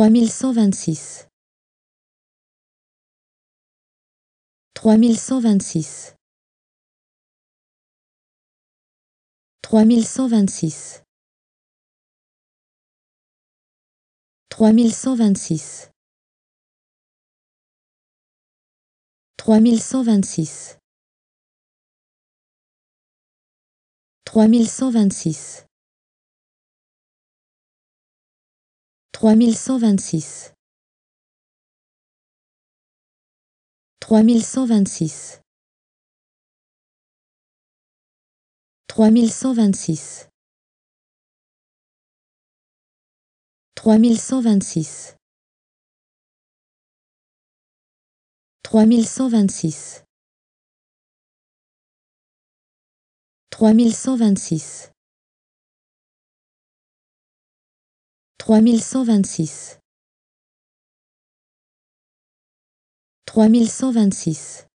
3126 3126 3126 3126 3126 3126 3126 3126 3126 3126 3126 3126 3126 3126